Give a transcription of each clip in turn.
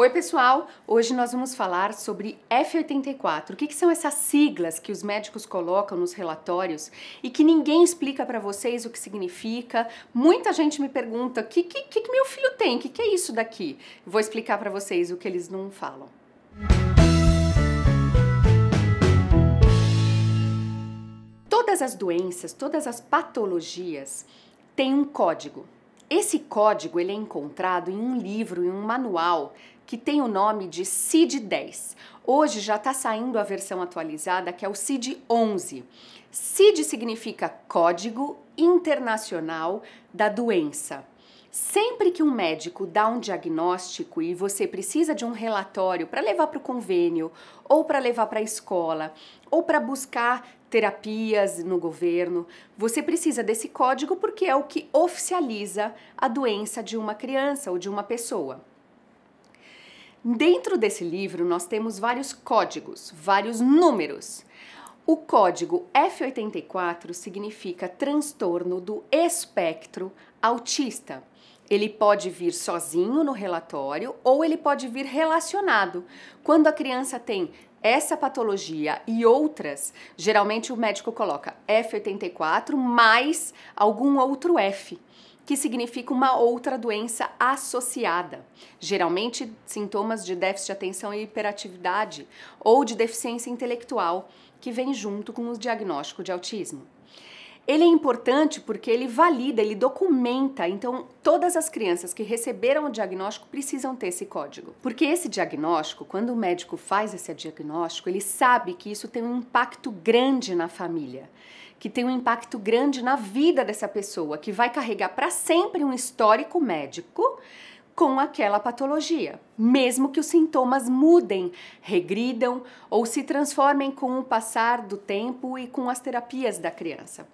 Oi, pessoal! Hoje nós vamos falar sobre F84. O que, que, são essas siglas que os médicos colocam nos relatórios e que ninguém explica para vocês o que significa? Muita gente me pergunta: o que, que, que, meu filho tem? O que, que é isso daqui? Vou explicar para vocês o que eles não falam. Todas as doenças, todas as patologias têm um código. Esse código ele é encontrado em um livro, em um manual que tem o nome de CID 10. Hoje já está saindo a versão atualizada que é o CID 11. CID significa Código Internacional da Doença. Sempre que um médico dá um diagnóstico e você precisa de um relatório para levar para o convênio, ou para levar para a escola, ou para buscar terapias no governo, você precisa desse código porque é o que oficializa a doença de uma criança ou de uma pessoa. Dentro desse livro, nós temos vários códigos, vários números. O código F84 significa transtorno do espectro autista. Ele pode vir sozinho no relatório ou ele pode vir relacionado. Quando a criança tem essa patologia e outras, geralmente o médico coloca F84 mais algum outro F que significa uma outra doença associada, geralmente sintomas de déficit de atenção e hiperatividade ou de deficiência intelectual, que vem junto com o diagnóstico de autismo. Ele é importante porque ele valida, ele documenta. Então, todas as crianças que receberam o diagnóstico precisam ter esse código. Porque esse diagnóstico, quando o médico faz esse diagnóstico, ele sabe que isso tem um impacto grande na família que tem um impacto grande na vida dessa pessoa, que vai carregar para sempre um histórico médico com aquela patologia, mesmo que os sintomas mudem, regridam ou se transformem com o passar do tempo e com as terapias da criança.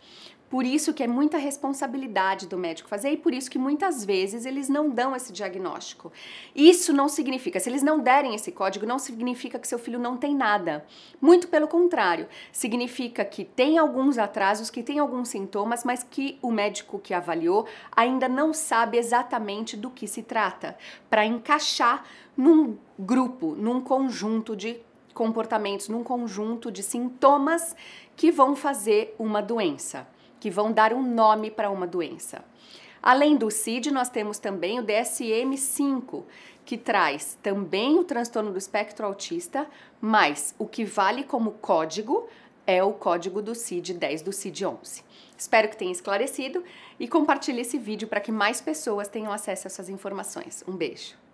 Por isso que é muita responsabilidade do médico fazer e por isso que muitas vezes eles não dão esse diagnóstico. Isso não significa, se eles não derem esse código, não significa que seu filho não tem nada. Muito pelo contrário, significa que tem alguns atrasos, que tem alguns sintomas, mas que o médico que avaliou ainda não sabe exatamente do que se trata, para encaixar num grupo, num conjunto de comportamentos, num conjunto de sintomas que vão fazer uma doença que vão dar um nome para uma doença. Além do CID, nós temos também o DSM-5, que traz também o transtorno do espectro autista, mas o que vale como código é o código do CID-10 do CID-11. Espero que tenha esclarecido e compartilhe esse vídeo para que mais pessoas tenham acesso a essas informações. Um beijo!